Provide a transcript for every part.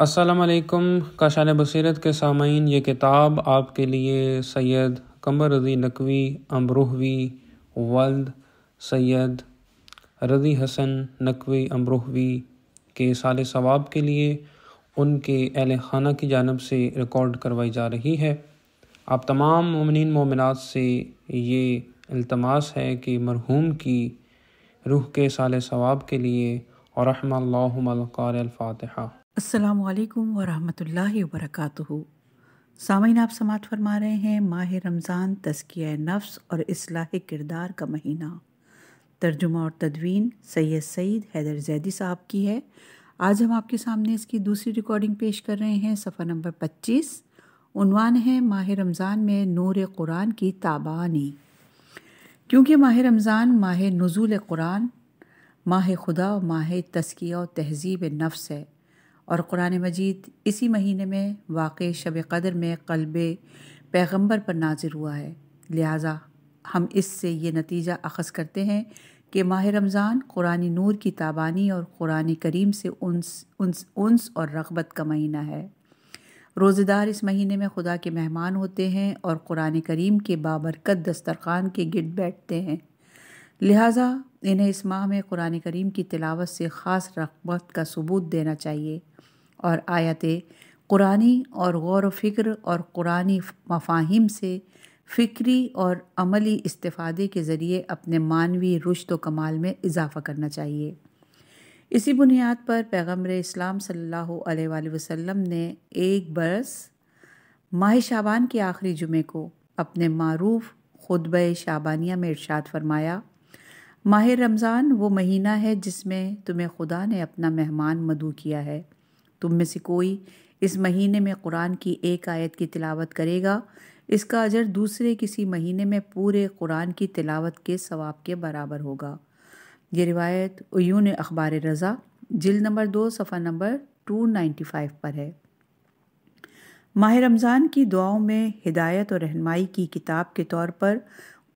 असलकम काशान बसीरत के सामीन ये किताब आपके लिए सैयद कमर रज़ी नकवी अमरूहवी वल्द सैयद रज़ी हसन नकवी अमरूहवी के साल सवाब के लिए उनके अहल खाना की जानब से रिकॉर्ड करवाई जा रही है आप तमाम ममिन ममिनत से ये अल्तमास है कि मरहूम की रूह के साल सवाब के लिए और रहमल क़ार अस्सलाम वालेकुम वरहमतुल्लाहि वबरकातुहु सामीन आप समात फरमा रहे हैं माह रमज़ान तस्किया नफ्स और असलाह किरदार का महीना तर्जुमा और तदवीन सैयद सईद हैदर जैदी साहब की है आज हम आपके सामने इसकी दूसरी रिकॉर्डिंग पेश कर रहे हैं सफ़ा नंबर पच्चीस उनवान है माह रमज़ान में नूर कुरान की ताबानी क्योंकि माह रमज़ान माह नज़ुल कुरान माह खुदा माह तस्किया व तहज़ीब नफ्स है और क़ुरान मजीद इसी महीने में वाक़ शब कदर में क़लब पैगम्बर पर नाजिर हुआ है लिहाजा हम इससे ये नतीजा अखज़ करते हैं कि माह रमज़ान क़ुरानी नूर की ताबानी और कुरान करीम से उन्स उन्स उन्स और रगबत का महीना है रोज़ेदार इस महीने में खुदा के मेहमान होते हैं और कुरान करीम के बाबरकत दस्तरखान के गिट बैठते हैं लिहाजा इन्हें इस माह में कुरान करीम की तिलावत से ख़ास रगबत का सबूत देना चाहिए और आयतें कुरानी और गौर फिक्र और कुरानी मफाहिम से फ़िक्री और अमली इस्तादे के ज़रिए अपने मानवी रुश्त व कमाल में इजाफ़ा करना चाहिए इसी बुनियाद पर पैगम्बर इस्लाम सल्लल्लाहु अलैहि वसल्लम ने एक बरस माह शाबान के आखिरी जुमे को अपने मारूफ खुतब शाबानिया में इरशाद फरमाया माह रमज़ान वो महीना है जिसमें तुम्हें खुदा ने अपना मेहमान मदू किया है तुम में से कोई इस महीने में कुरान की एक आयत की तिलावत करेगा इसका अजर दूसरे किसी महीने में पूरे कुरान की तिलावत के सवाब के बराबर होगा ये रिवायत उयून अखबार रज़ा जिल नंबर दो सफ़ा नंबर टू नाइन्टी फाइव पर है माह रमज़ान की दुआओं में हिदायत और रहनमाई की किताब के तौर पर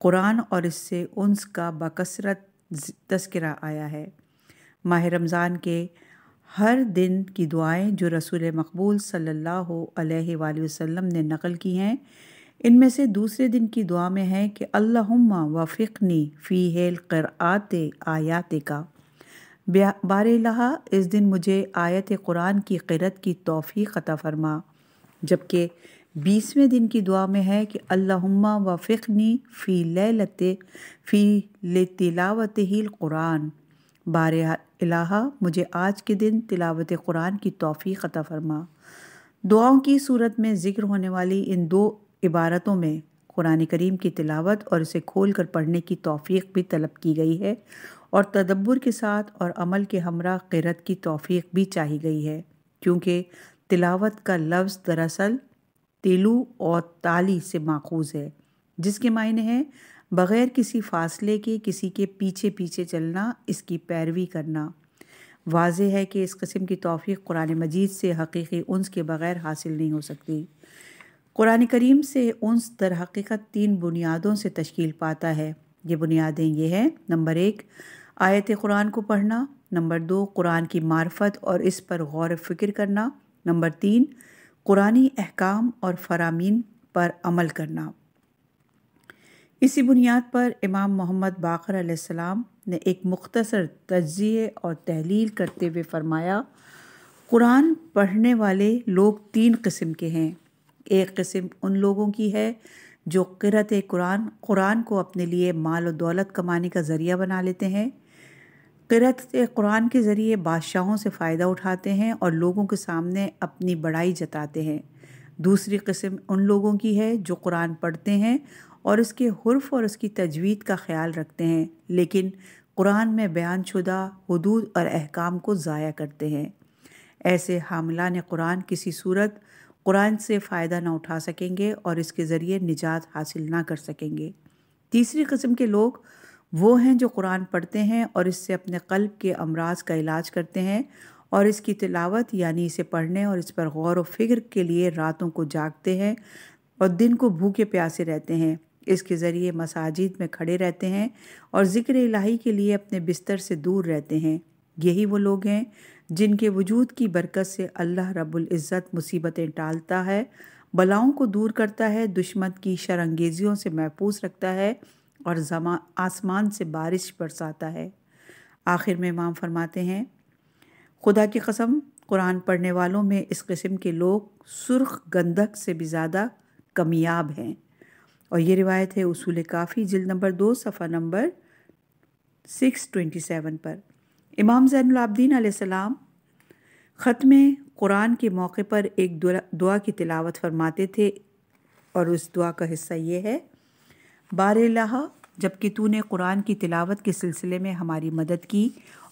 कुरान और इससे उनस का बकसरत तस्करा आया है माह रमज़ान के हर दिन की दुआएं जो रसूल मकबूल सल्लल्लाहु अलैहि वसल्लम ने नकल की हैं इनमें से दूसरे दिन की दुआ में है कि अल्लाहुम्मा वफ़िकनी फ़ी हेल आते आयात का बार लहा इस दिन मुझे आयत कुरान की क़रत की तोफ़ी ख़ता फरमा जबकि बीसवें दिन की दुआ में है कि अल्लाहुम्मा वफ़िकनी फ़ी लत फ़ी ले तिलावत ही कुरान बार इलाहा मुझे आज के दिन तिलावत कुरान की तोफ़ी ख़ता फरमा दुआओं की सूरत में ज़िक्र होने वाली इन दो इबारतों में कुरान करीम की तिलावत और इसे खोल कर पढ़ने की तोफ़ी भी तलब की गई है और तदब्बर के साथ और अमल के हमरा क़रत की तोफ़ी भी चाही गई है क्योंकि तिलावत का लफ्ज़ दरअसल तेलु और ताली से माखूज है जिसके मायने हैं बग़ैर किसी फासले के किसी के पीछे पीछे चलना इसकी पैरवी करना वाज है कि इस कस्म की तोफ़ी कुरान मजीद से हकीकी उन्स के बग़ैर हासिल नहीं हो सकती कुरान करीम से उन्स दर हकीकत तीन बुनियादों से तश्कील पाता है ये बुनियादें ये हैं नंबर एक आयत कुरान को पढ़ना नंबर दो कुरान की मार्फत और इस पर गौर फिक्र करना नंबर तीन कुरानी अहकाम और फरामीन पर अमल करना इसी बुनियाद पर इमाम मोहम्मद बाकर अलैहिस्सलाम ने एक मुख्तसर तजिए और तहलील करते हुए फरमाया कुरान पढ़ने वाले लोग तीन किस्म के हैं एक किस्म उन लोगों की है जो किरत कुरान कुरान को अपने लिए माल और दौलत कमाने का ज़रिया बना लेते हैं किरत कुरान के ज़रिए बादशाहों से फ़ायदा उठाते हैं और लोगों के सामने अपनी बड़ाई जताते हैं दूसरी किस्म उन लोगों की है जो कुरान पढ़ते हैं और उसके हर्फ और उसकी तजवीद का ख्याल रखते हैं लेकिन कुरान में बयान शुदा हदूद और अहकाम को ज़ाया करते हैं ऐसे हामला ने कुरान किसी सूरत कुरान से फ़ायदा ना उठा सकेंगे और इसके ज़रिए निजात हासिल ना कर सकेंगे तीसरी कस्म के लोग वो हैं जो कुरान पढ़ते हैं और इससे अपने कल्ब के अमराज का इलाज करते हैं और इसकी तिलावत यानी इसे पढ़ने और इस पर गौर व फिक्र के लिए रातों को जागते हैं और दिन को भूखे प्यासे रहते हैं इसके ज़रिए मसाजिद में खड़े रहते हैं और ज़िक्र इलाही के लिए अपने बिस्तर से दूर रहते हैं यही वो लोग हैं जिनके वजूद की बरकत से अल्लाह रब्बुल इज़्ज़त मुसीबतें टालता है बलाओं को दूर करता है दुश्मन की शरंगेजियों से महफूज रखता है और जमा आसमान से बारिश बरसाता है आखिर में इमाम फरमाते हैं खुदा की कसम कुरान पढ़ने वालों में इस किस्म के लोग सुर्ख गंदक से भी ज़्यादा कमियाब हैं और ये रिवायत है उसूल काफ़ी जिल नंबर दो सफ़ा नंबर सिक्स ट्वेंटी सेवन पर इमाम ज़ैनआबद्दीन आसमाम में कुरान के मौके पर एक दुआ की तिलावत फरमाते थे और उस दुआ का हिस्सा ये है बार लाहा जबकि तूने कुरान की तिलावत के सिलसिले में हमारी मदद की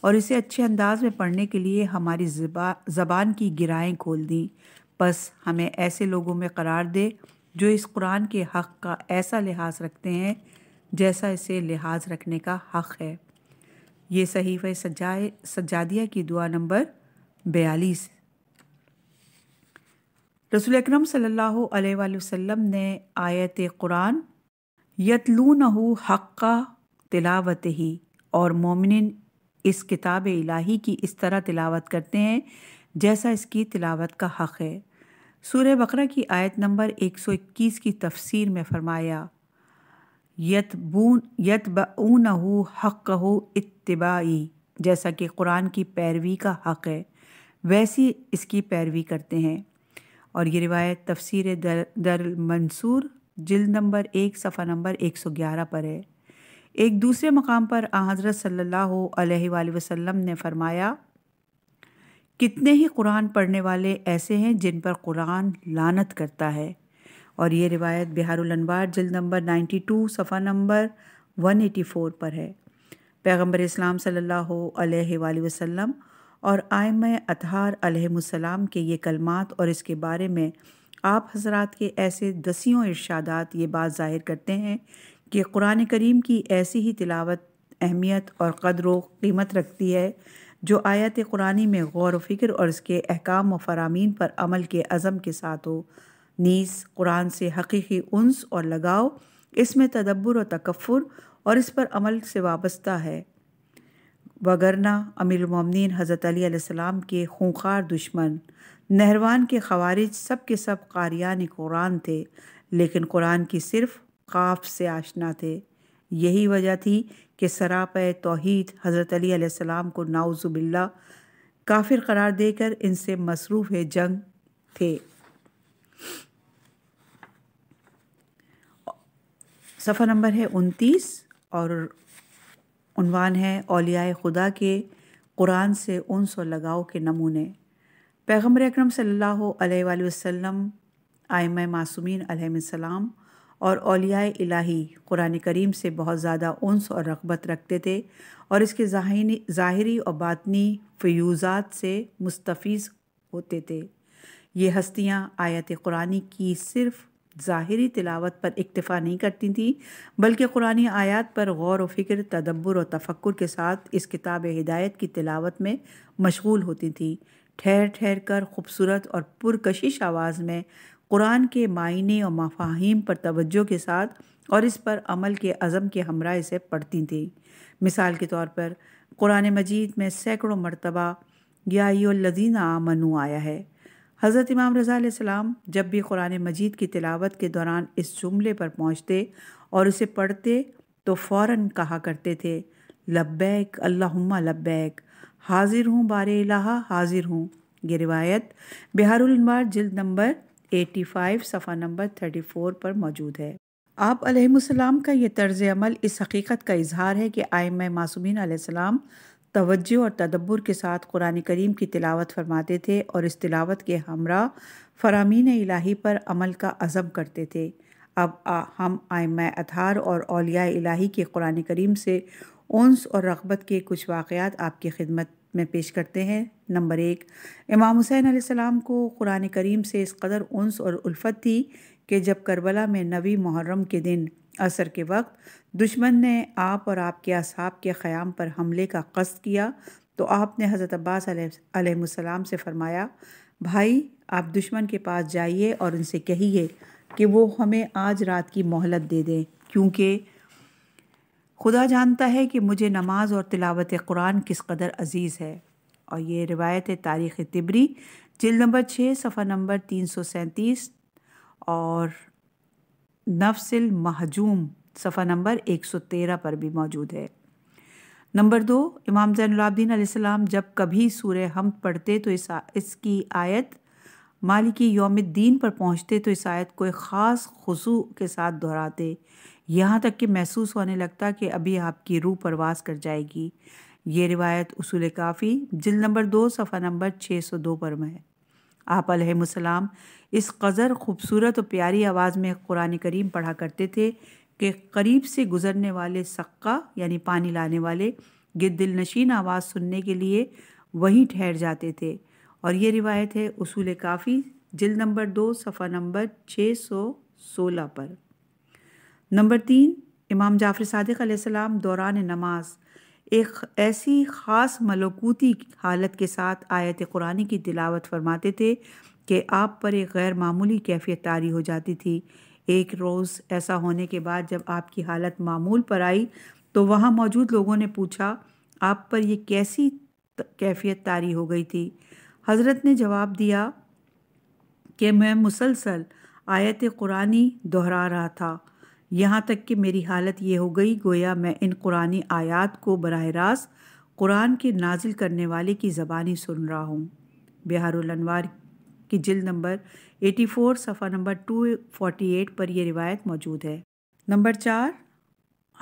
और इसे अच्छे अंदाज में पढ़ने के लिए हमारी ज़बा ज़बान की गिराएँ खोल दी बस हमें ऐसे लोगों में करार दे जो इस कुरान के हक़ का ऐसा लिहाज रखते हैं जैसा इसे लिहाज रखने का हक़ है ये सहीफ़ सजाए सज्जादिया की दुआ नंबर बयालीस रसूल अक्रम सल्लल्लाहु अलैहि वसल्लम ने आयत कुरान यतलून हक़ का तिलावत ही और मोमिन इस किताब इलाही की इस तरह तिलावत करते हैं जैसा इसकी तिलावत का हक़ है सूर बकर की आयत नंबर एक सौ इक्कीस की तफसीर में फरमाया यतबून यतबूनहू हक हो इतबाई जैसा कि कुरान की पैरवी का हक है वैसी इसकी पैरवी करते हैं और ये रिवायत तफसीर दर, दर मंसूर जिल्द नंबर एक सफ़ा नंबर एक सौ ग्यारह पर है एक दूसरे मकाम पर हज़रत सल्ला वसम ने फरमाया कितने ही कुरान पढ़ने वाले ऐसे हैं जिन पर कुरान लानत करता है और ये रिवायत बिहारुलनवार जल नंबर 92 सफ़ा नंबर 184 पर है पैगंबर इस्लाम सल्लल्लाहु अलैहि वसल्लम और आयम अतहार अलैहिस्सलाम के ये कलमात और इसके बारे में आप हजरात के ऐसे दसियों इर्शादात ये बात ज़ाहिर करते हैं कि कुरान करीम की ऐसी ही तिलावत अहमियत और कदर व कीमत रखती है जो आयत कुरानी में गौर फिक्र और इसके अहकाम व फरामीन पर अमल के अज़म के साथ हो नीस कुरान से हकीकी उन्स और लगाव इसमें तदब्बर और तकफ़ुर और इस पर अमल से वाबस्ता है वगरना अमीर ममिन हज़रत अलीसम के खूंखार दुश्मन नहरवान के खवारिज सब के सब कारियान कुरान थे लेकिन कुरान की सिर्फ काफ से आशना थे यही वजह थी कि सराप तोहद हज़रत अलीसम को नाउज़ुबिल्ला काफिर करार देकर इनसे मसरूफ़ जंग थे सफ़र नंबर है उनतीस और उनवान है अलियाए खुदा के कुरान से उन सौ लगाव के नमूने पैगम्बर अक्रम सल्ला वसम आयम मासूमिन और अलिया इलाही कुरान करीम से बहुत ज़्यादा उनस और रगबत रखते थे और इसके ज़ाहरी और बातनी फ्यूज़ात से मुस्तफ़ होते थे ये हस्तियाँ आयत कुरानी की सिर्फ ज़ाहरी तिलावत पर इक्तफ़ा नहीं करती थीं बल्कि कुरानी आयात पर गौर व फिक्र तदब्बर और तफक्र के साथ इस किताब हिदायत की तिलावत में मशगूल होती थी ठहर ठहर कर खूबसूरत और पुरकशिश आवाज़ में कुरान के मायने और मफाहिम पर तवज्जो के साथ और इस पर अमल के अज़म के हमरा इसे पढ़ती थी मिसाल के तौर पर कुरान मजीद में सैकड़ों मरतबा याजीन आमनु आया है हज़रत इमाम रज़ा सलाम जब भी कुरान मजीद की तिलावत के दौरान इस जुमले पर पहुँचते और इसे पढ़ते तो फ़ौर कहा करते थे लब्बैक अल्ला लब्बैक हाजिर हूँ बार हाजिर हूँ ये रिवायत बिहार जल्द नंबर 85 सफ़ा नंबर 34 पर मौजूद है आप आपलम का ये तर्ज अमल इस हकीकत का इजहार है कि आयम मासूमिन अलैहिस्सलाम तोज्जो और तदब्बर के साथ कुरान करीम की तिलावत फरमाते थे और इस तिलावत के हमरा फरामीन इलाही पर अमल का अज़म करते थे अब आ, हम आयम अतहार और अलिया इलाही के कुरान करीम से ओंस और रगबत के कुछ वाक़ात आपकी खिदमत में पेश करते हैं नंबर एक इमाम हुसैन आसमाम को कुरान करीम से इस कदर उनस और उल्फत थी कि जब करबला में नवी मुहर्रम के दिन असर के वक्त दुश्मन ने आप और आपके असाब के ख़याम पर हमले का कस्त किया तो आपने हज़रत अब्बास अलैहिस्सलाम से फ़रमाया भाई आप दुश्मन के पास जाइए और उनसे कहिए कि वो हमें आज रात की मोहलत दे दें क्योंकि खुदा जानता है कि मुझे नमाज और तिलावत कुरान किस कदर अज़ीज़ है और ये रिवायत है तारीख़ तिबरी जिल नंबर छः सफ़ा नंबर तीन सौ सैंतीस और नफसिल महजूम सफ़ा नंबर एक सौ तेरह पर भी मौजूद है नंबर दो इमाम ज़ैनलाब्दीन आसमाम जब कभी सूर हम पढ़ते तो इस इसकी आयत मालिकी योम दीन पर पहुँचते तो इस आयत को एक ख़ास खसू के साथ दोहराते यहाँ तक कि महसूस होने लगता कि अभी आपकी रूह परवास कर जाएगी ये रिवायत उसूल काफ़ी जिल नंबर दो सफ़ा नंबर छः सौ दो पर में है आप अलहसलाम इस कदर खूबसूरत और प्यारी आवाज़ में कुरान करीम पढ़ा करते थे कि करीब से गुज़रने वाले सक्का यानी पानी लाने वाले ये दिल नशीन आवाज़ सुनने के लिए वहीं ठहर जाते थे और ये रिवायत है उसूल काफ़ी जिल नंबर दो सफ़ा नंबर छः सौ सोलह पर नंबर तीन इमाम जाफ़र सदक दौरान नमाज़ एक ऐसी ख़ास मलकूती हालत के साथ आयत कुरानी की तिलावत फरमाते थे कि आप पर एक गैर मामूली कैफियत तारी हो जाती थी एक रोज़ ऐसा होने के बाद जब आपकी हालत मामूल पर आई तो वहाँ मौजूद लोगों ने पूछा आप पर यह कैसी कैफियत तारी हो गई थी हज़रत ने जवाब दिया कि मैं मुसलसल आयत कुरानी दोहरा रहा था यहाँ तक कि मेरी हालत ये हो गई गोया मैं इन कुरानी आयात को बरह रास्त कुरान के नाजिल करने वाले की ज़बानी सुन रहा हूँ बिहारनवार की जिल नंबर एटी फोर सफ़ा नंबर टू एट पर यह रिवायत मौजूद है नंबर चार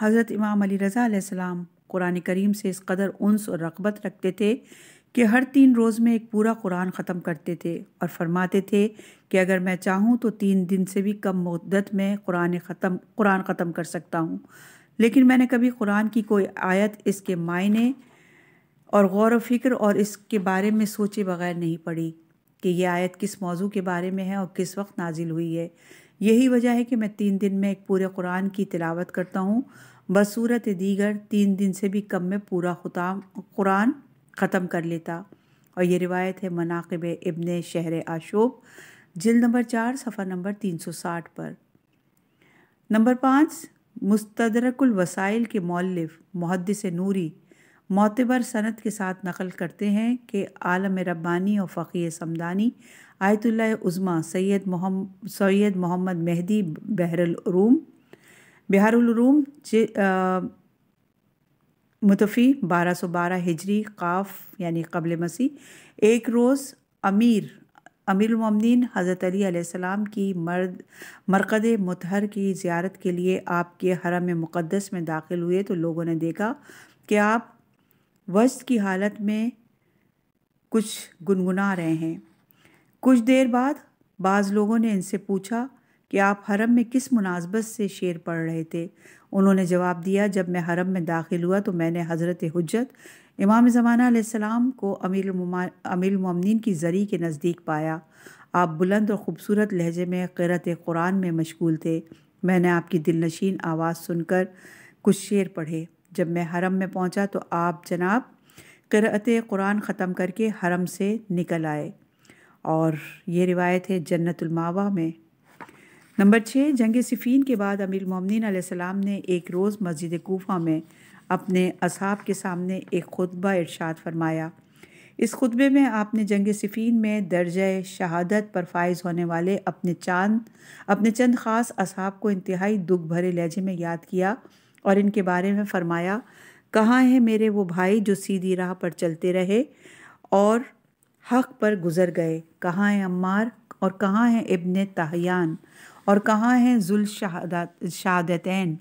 हज़रत इमाम अली रज़ा कुरान करीम से इस कदर उनस और रगबत रखते थे कि हर तीन रोज़ में एक पूरा कुरान ख़त्म करते थे और फरमाते थे कि अगर मैं चाहूँ तो तीन दिन से भी कम मदत में कुरान ख़त्म कुरान ख़त्म कर सकता हूँ लेकिन मैंने कभी कुरान की कोई आयत इसके मायने और गौर व फिक्र और इसके बारे में सोचे बगैर नहीं पड़ी कि यह आयत किस मौजू के बारे में है और किस वक्त नाजिल हुई है यही वजह है कि मैं तीन दिन में एक पूरे कुरान की तिलावत करता हूँ बसूरत दीगर तीन दिन से भी कम में पूरा खुतम कुरान ख़त्म कर लेता और ये रिवायत है मनाकब इबन शहर आशोब जिल नंबर चार सफ़ा नंबर तीन सौ साठ पर नंबर पाँच मुस्तरकुल के मौलफ मुहदस नूरी मोतबर सनत के साथ नकल करते हैं कि आलम रब्बानी और फ़ीर समदानी आयतुल्ला उज़मा Syed Mohammad Syed Mohammad Mehdi बहरलूम बिहारलूम मुतफ़ी 1212 हिजरी काफ यानी कबल मसीह एक रोज़ अमीर अमीरमिन हज़रत अली सलाम की मर्द मरकद मतहर की ज़्यारत के लिए आपके हरम मुक़दस में दाखिल हुए तो लोगों ने देखा कि आप वस्त की हालत में कुछ गुनगुना रहे हैं कुछ देर बाद बाज़ लोगों ने इनसे पूछा कि आप हरम में किस मुनासबत से शेर पढ़ रहे थे उन्होंने जवाब दिया जब मैं हरम में दाखिल हुआ तो मैंने हज़रत हजरत इमाम ज़माना को अमीर अमीर ममनिन की जरी के नज़दीक पाया आप बुलंद और ख़ूबसूरत लहजे में करत कुरान में मशगूल थे मैंने आपकी दिलनशीन आवाज़ सुनकर कुछ शेर पढ़े जब मैं हरम में पहुंचा तो आप जनाब करत कुरान ख़त्म करके हरम से निकल आए और ये रिवायत है जन्नतुलमावा में नंबर छः जंग सिफ़ीन के बाद अमीर ममिन सलाम ने एक रोज़ मस्जिद कोफा में अपने असहाब के सामने एक खुतबा इरशाद फरमाया इस खुतबे में आपने जंग सिफ़ीन में दर्ज शहादत पर फायज़ होने वाले अपने चांद अपने चंद ख़ास असहाब को इंतहाई दुख भरे लहजे में याद किया और इनके बारे में फ़रमाया कहाँ हैं मेरे वो भाई जो सीधी राह पर चलते रहे और हक़ पर गुज़र गए कहाँ हैं अम्मार और कहाँ हैं इब्न ताहयान और कहाँ हैं जुल शहादत शहादतैन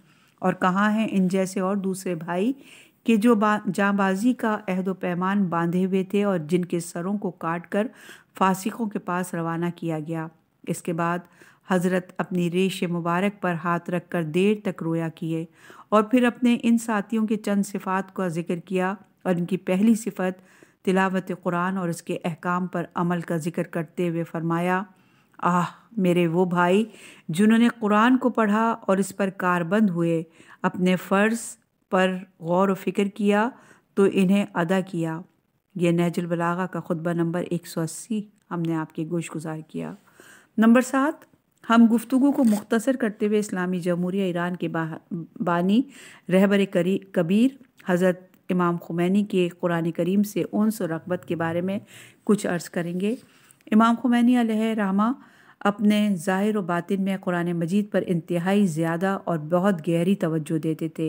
और कहाँ हैं इन जैसे और दूसरे भाई कि जो बा जाबाजी का अहद पैमान बांधे हुए थे और जिनके सरों को काट कर फासिकों के पास रवाना किया गया इसके बाद हज़रत अपनी रेश मुबारक पर हाथ रख कर देर तक रोया किए और फिर अपने इन साथियों के चंद सिफ़ात का जिक्र किया और इनकी पहली सिफत तिलावत कुरान और इसके अहकाम पर अमल का जिक्र करते हुए फरमाया आह मेरे वो भाई जिन्होंने कुरान को पढ़ा और इस पर कारबंद हुए अपने फ़र्ज़ पर गौर फिक्र किया तो इन्हें अदा किया यह नहजुलबलागा का खुतबा नंबर 180 हमने आपके गोश गुजार किया नंबर सात हम गुफ्तु को मुख्तसर करते हुए इस्लामी जमहूरिया ईरान के बानी रहबर कबीर हज़रत इमाम खुमैनी के कुरान करीम से उनस और रगबत के बारे में कुछ अर्ज़ करेंगे इमाम खुमैनी रामा अपने ज़ाहिर व बातिन में कुरान मजीद पर इंतहाई ज़्यादा और बहुत गहरी तवज्जो देते थे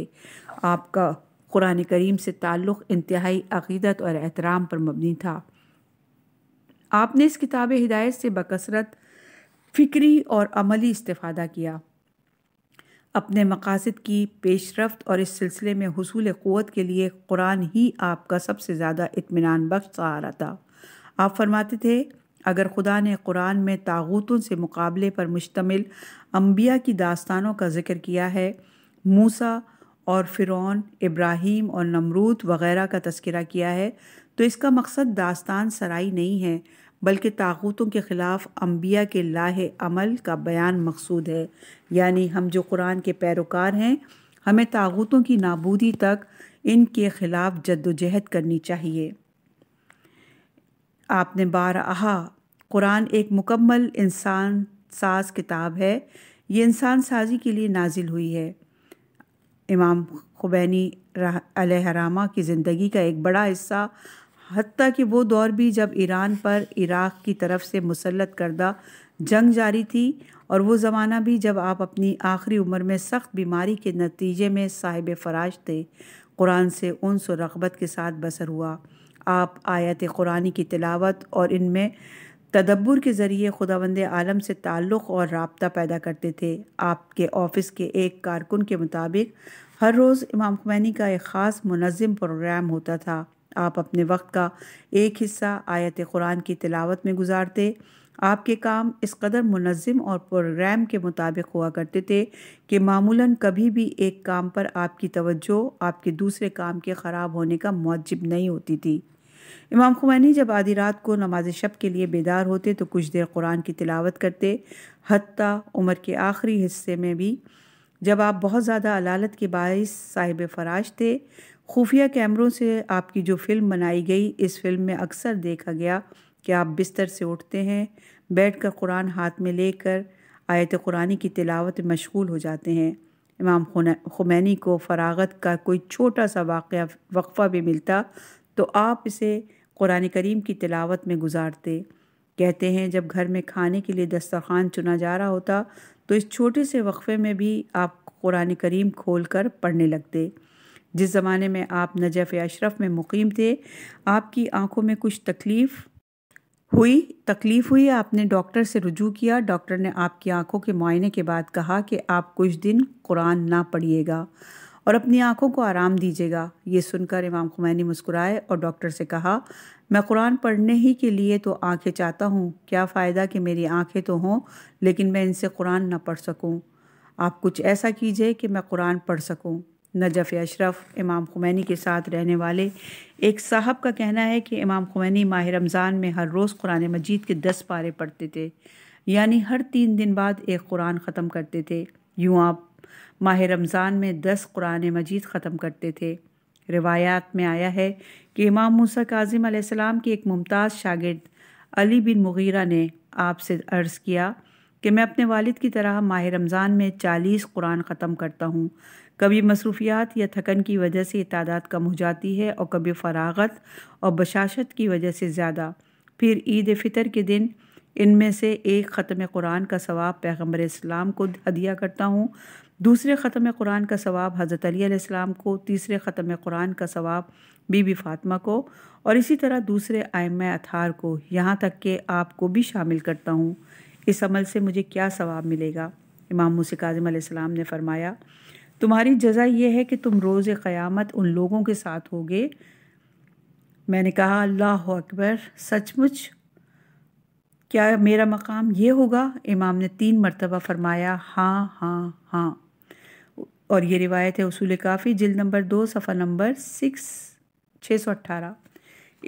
आपका कुरान करीम से ताल्लुक़ इंतहाई अक़ीदत और एहतराम पर मबनी था आपने इस किताब हिदायत से बकसरत फ़िक्री और अमली इस्ता किया अपने मकासद की पेशरफ्त और इस सिलसिले में हसूल क़ुत के लिए कुरान ही आपका सबसे ज़्यादा इतमान बख्श सहारा था आप फरमाते थे अगर खुदा ने कुरान में तागूतों से मुकाबले पर मुश्तमिल अम्बिया की दास्तानों का ज़िक्र किया है मूसा और फ़िरौन इब्राहिम और नमरूद वगैरह का तस्करा किया है तो इसका मकसद दास्तान सराई नहीं है बल्कि तागूतों के ख़िलाफ़ अम्बिया के लाह अमल का बयान मकसूद है यानी हम जो कुरान के पैरोकार हैं हमें ताकूतों की नाबूदी तक इनके ख़िलाफ़ जद्दोजहद करनी चाहिए आपने बार आहा कुरान एक मुकम्मल इंसान साज किताब है ये इंसान साजी के लिए नाजिल हुई है इमाम खुबैनी अलहरामा की ज़िंदगी का एक बड़ा हिस्सा हती कि वो दौर भी जब ईरान पर इराक़ की तरफ से मुसलत करदा जंग जारी थी और वो ज़माना भी जब आप अपनी आखिरी उम्र में सख्त बीमारी के नतीजे में साहिब फराज थे कुरान से उनस रगबत के साथ बसर हुआ आप आयत कुरानी की तिलावत और इनमें तदब्बर के ज़रिए खुदावंद आलम से ताल्लुक़ और रबता पैदा करते थे आपके ऑफिस के एक कारकुन के मुताबिक हर रोज़ इमाम खुमैनी का एक ख़ास मुनज़म प्रोग्राम होता था आप अपने वक्त का एक हिस्सा आयत कुरान की तिलावत में गुजारते आपके काम इस कदर मुनज़म और प्रोग्राम के मुताबिक हुआ करते थे कि मामूला कभी भी एक काम पर आपकी तवज्जो आपके दूसरे काम के ख़राब होने का मौजब नहीं होती थी इमाम खुमैनी जब आधी रात को नमाज शब के लिए बेदार होते तो कुछ देर कुरान की तिलावत करते हती उम्र के आखिरी हिस्से में भी जब आप बहुत ज़्यादा अलालत के बायस साहिब फराश थे खुफिया कैमरों से आपकी जो फ़िल्म बनाई गई इस फिल्म में अक्सर देखा गया कि आप बिस्तर से उठते हैं बैठ कर कुरान हाथ में लेकर आयत कुरानी की तिलावत मशगूल हो जाते हैं इमाम खुमैनी को फरागत का कोई छोटा सा वाक़ वक्फ़ा भी मिलता तो आप इसे कुरान करीम की तिलावत में गुजारते कहते हैं जब घर में खाने के लिए दस्तरखान चुना जा रहा होता तो इस छोटे से वक्फ़े में भी आप कुरान करीम खोल कर पढ़ने लगते जिस ज़माने में आप नजफ़ अशरफ में मुकीम थे आपकी आंखों में कुछ तकलीफ़ हुई तकलीफ़ हुई आपने डॉक्टर से रुजू किया डॉक्टर ने आपकी आंखों के मायने के बाद कहा कि आप कुछ दिन कुरान ना पढ़िएगा और अपनी आंखों को आराम दीजिएगा ये सुनकर इमाम खुमैनी मुस्कुराए और डॉक्टर से कहा मैं कुरान पढ़ने ही के लिए तो आंखें चाहता हूँ क्या फ़ायदा कि मेरी आंखें तो हों लेकिन मैं इनसे कुरान न पढ़ सकूँ आप कुछ ऐसा कीजिए कि मैं कुरान पढ़ सकूँ नजफ़ अशरफ इमाम खुमैनी के साथ रहने वाले एक साहब का कहना है कि इमाम खुमैनी माह रमज़ान में हर रोज़ कुरान मजीद के दस पारे पढ़ते थे यानी हर तीन दिन बाद एक कुरान ख़त्म करते थे यूँ आप माह रमज़ान में दस कुरान मजीद ख़त्म करते थे रिवायात में आया है कि इमाम मूसा काजिम आसमाम की एक मुमताज़ शागिद अली बिन मुगीरा ने आपसे अर्ज़ किया कि मैं अपने वालिद की तरह माह रमज़ान में चालीस कुरान ख़त्म करता हूँ कभी मसरूफियात या थकन की वजह से तादाद कम हो जाती है और कभी फरागत और बशाशत की वजह से ज़्यादा फिर ईद फितर के दिन इनमें से एक ख़त्म कुरान का सवाब पैगम्बर इस्लाम को हदिया करता हूँ दूसरे ख़त्म कुरान का सवाब हज़रत अलीसम को तीसरे ख़त्म कुरान का सवाब बीबी फातमा को और इसी तरह दूसरे आयम अथार को यहाँ तक के आपको भी शामिल करता हूँ इस अमल से मुझे क्या सवाब मिलेगा इमाम मूसी काजम सलाम ने फरमाया तुम्हारी जजा यह है कि तुम रोज़ क़यामत उन लोगों के साथ होगे मैंने कहा अल्लाह अकबर सचमुच क्या मेरा मकाम ये होगा इमाम ने तीन मरतबा फरमाया हाँ हाँ हाँ और ये रिवायत है उसूल काफ़ी जल्द नंबर दो सफ़ा नंबर सिक्स छः सौ अट्ठारह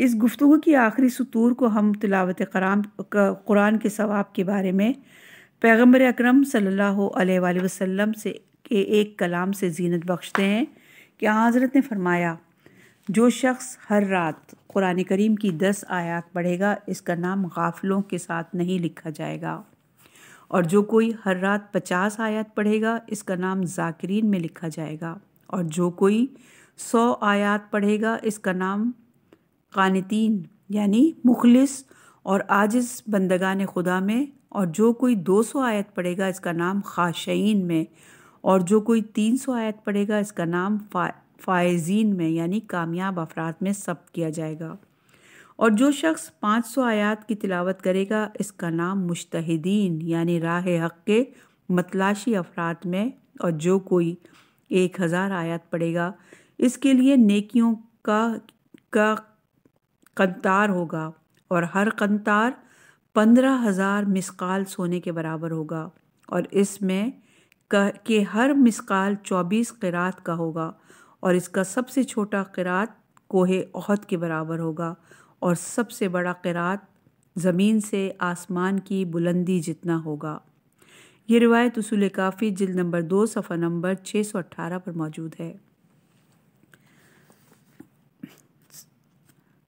इस गुफ्तु की आखिरी सतूर को हम तिलावत कराम कुरान के सवाब के बारे में पैगम्बर अक्रम सल्ला वसम से के एक कलाम से जीनत बख्शते हैं कि हज़रत ने फरमाया जो शख्स हर रात कुरान करीम की दस आयात पढ़ेगा इसका नाम गाफलों के साथ नहीं लिखा जाएगा और जो कोई हर रात पचास आयत पढ़ेगा इसका नाम जाकिरीन में लिखा जाएगा और जो कोई सौ आयात पढ़ेगा इसका नाम कानतीन यानी मुखलिस और आजिस बंदगान खुदा में और जो कोई दो सौ आयत पढ़ेगा इसका नाम खाशीन में और जो कोई तीन सौ आयत पढ़ेगा इसका नाम फा फायजीन में यानी कामयाब अफराद में सब किया जाएगा और जो शख्स 500 आयात की तिलावत करेगा इसका नाम मुश्तहिदीन यानी राह हक के मतलाशी अफराद में और जो कोई एक हज़ार आयात पड़ेगा इसके लिए नेकियों का का कंतार होगा और हर कंतार पंद्रह हज़ार मिसकाल सोने के बराबर होगा और इसमें के हर मिसकाल चौबीस किरात का होगा और इसका सबसे छोटा किरात कोहे अहद के बराबर होगा और सबसे बड़ा किरात ज़मीन से आसमान की बुलंदी जितना होगा ये रिवायत उसूल काफ़ी जिल नंबर दो सफ़ा नंबर 618 पर मौजूद है